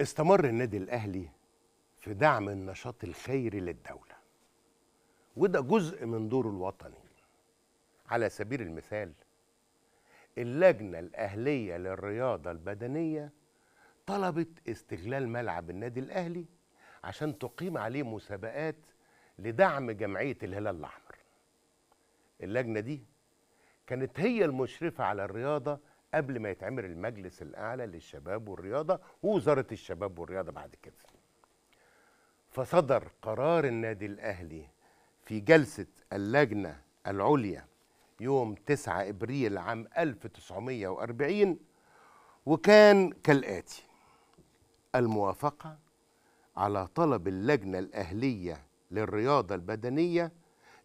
استمر النادي الاهلي في دعم النشاط الخيري للدوله وده جزء من دوره الوطني على سبيل المثال اللجنه الاهليه للرياضه البدنيه طلبت استغلال ملعب النادي الاهلي عشان تقيم عليه مسابقات لدعم جمعيه الهلال الاحمر اللجنه دي كانت هي المشرفه على الرياضه قبل ما يتعمل المجلس الاعلى للشباب والرياضه ووزاره الشباب والرياضه بعد كده فصدر قرار النادي الاهلي في جلسه اللجنه العليا يوم 9 ابريل عام 1940 وكان كالاتي الموافقه على طلب اللجنه الاهليه للرياضه البدنيه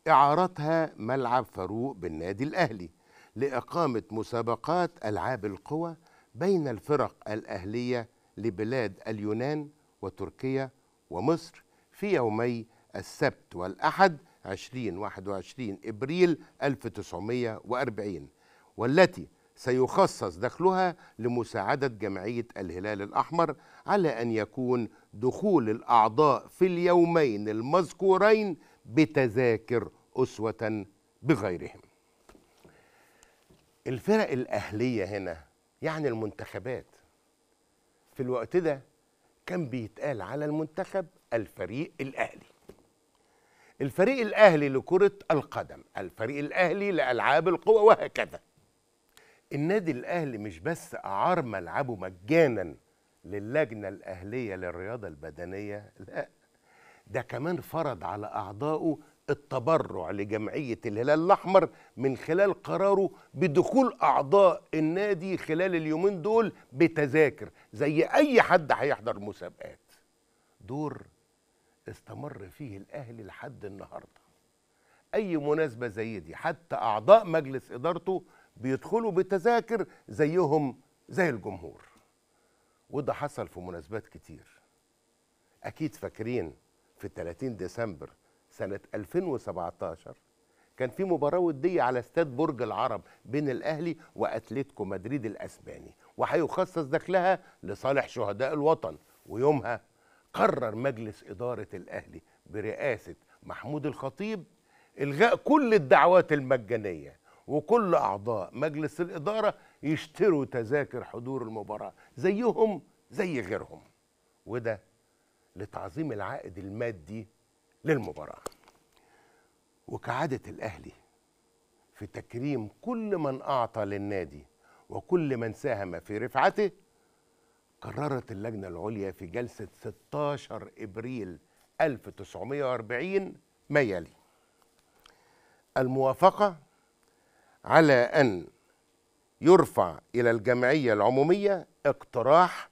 اعارتها ملعب فاروق بالنادي الاهلي لإقامة مسابقات ألعاب القوى بين الفرق الأهلية لبلاد اليونان وتركيا ومصر في يومي السبت والأحد 2021 إبريل 1940 والتي سيخصص دخلها لمساعدة جمعية الهلال الأحمر على أن يكون دخول الأعضاء في اليومين المذكورين بتذاكر أسوة بغيرهم الفرق الاهليه هنا يعني المنتخبات في الوقت ده كان بيتقال على المنتخب الفريق الاهلي الفريق الاهلي لكره القدم الفريق الاهلي لالعاب القوى وهكذا النادي الاهلي مش بس اعار ملعبه مجانا للجنه الاهليه للرياضه البدنيه لا ده كمان فرض على اعضائه التبرع لجمعية الهلال الأحمر من خلال قراره بدخول أعضاء النادي خلال اليومين دول بتذاكر زي أي حد هيحضر مسابقات دور استمر فيه الأهلي لحد النهاردة أي مناسبة زي دي حتى أعضاء مجلس إدارته بيدخلوا بتذاكر زيهم زي الجمهور وده حصل في مناسبات كتير أكيد فاكرين في 30 ديسمبر سنة 2017 كان في مباراة ودية على استاد برج العرب بين الأهلي وأتلتيكو مدريد الأسباني وهيخصص دخلها لصالح شهداء الوطن ويومها قرر مجلس إدارة الأهلي برئاسة محمود الخطيب إلغاء كل الدعوات المجانية وكل أعضاء مجلس الإدارة يشتروا تذاكر حضور المباراة زيهم زي غيرهم وده لتعظيم العائد المادي للمباراة وكعادة الأهلي في تكريم كل من أعطى للنادي وكل من ساهم في رفعته قررت اللجنة العليا في جلسة 16 إبريل 1940 ما يلي الموافقة على أن يرفع إلى الجمعية العمومية اقتراح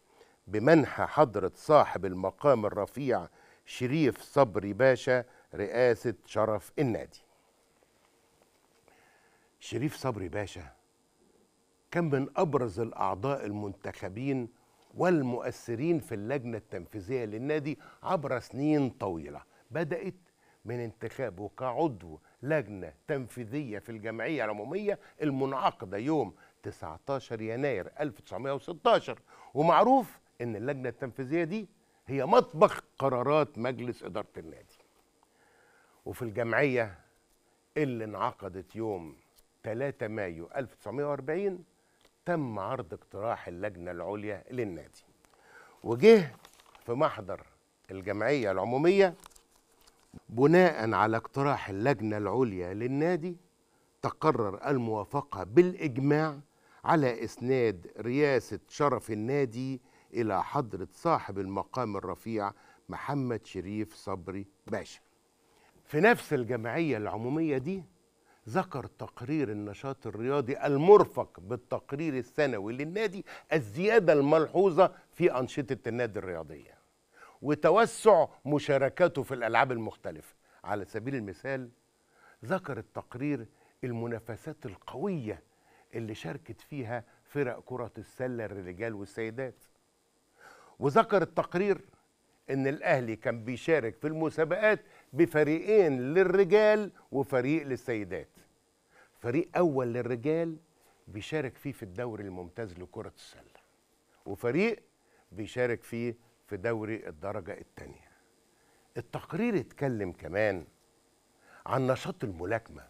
بمنح حضرة صاحب المقام الرفيع شريف صبري باشا رئاسة شرف النادي شريف صبري باشا كان من أبرز الأعضاء المنتخبين والمؤثرين في اللجنة التنفيذية للنادي عبر سنين طويلة بدأت من انتخابه كعضو لجنة تنفيذية في الجمعية العمومية المنعقدة يوم 19 يناير 1916 ومعروف ان اللجنه التنفيذيه دي هي مطبخ قرارات مجلس إدارة النادي وفي الجمعية اللي انعقدت يوم 3 مايو 1940 تم عرض اقتراح اللجنة العليا للنادي وجه في محضر الجمعية العمومية بناء على اقتراح اللجنة العليا للنادي تقرر الموافقة بالإجماع على إسناد رئاسة شرف النادي إلى حضرة صاحب المقام الرفيع محمد شريف صبري باشا في نفس الجمعية العمومية دي ذكر تقرير النشاط الرياضي المرفق بالتقرير السنوي للنادي الزيادة الملحوظة في أنشطة النادي الرياضية وتوسع مشاركته في الألعاب المختلفة على سبيل المثال ذكر التقرير المنافسات القوية اللي شاركت فيها فرق كرة السلة الرجال والسيدات وذكر التقرير ان الاهلي كان بيشارك في المسابقات بفريقين للرجال وفريق للسيدات فريق اول للرجال بيشارك فيه في الدوري الممتاز لكرة السلة وفريق بيشارك فيه في دوري الدرجة الثانية التقرير اتكلم كمان عن نشاط الملاكمة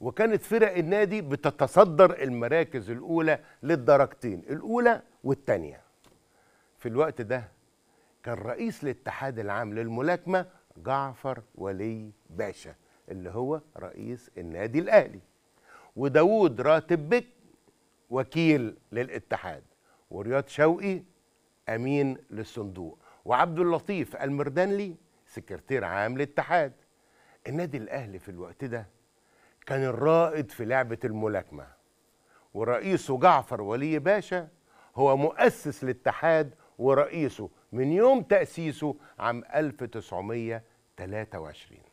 وكانت فرق النادي بتتصدر المراكز الأولى للدرجتين الأولى والثانية في الوقت ده كان رئيس الاتحاد العام للملاكمة جعفر ولي باشا اللي هو رئيس النادي الأهلي وداوود راتب بك وكيل للاتحاد ورياض شوقي أمين للصندوق وعبد اللطيف المردانلي سكرتير عام للاتحاد النادي الأهلي في الوقت ده كان الرائد في لعبة الملاكمة ورئيسه جعفر ولي باشا هو مؤسس الاتحاد ورئيسه من يوم تأسيسه عام 1923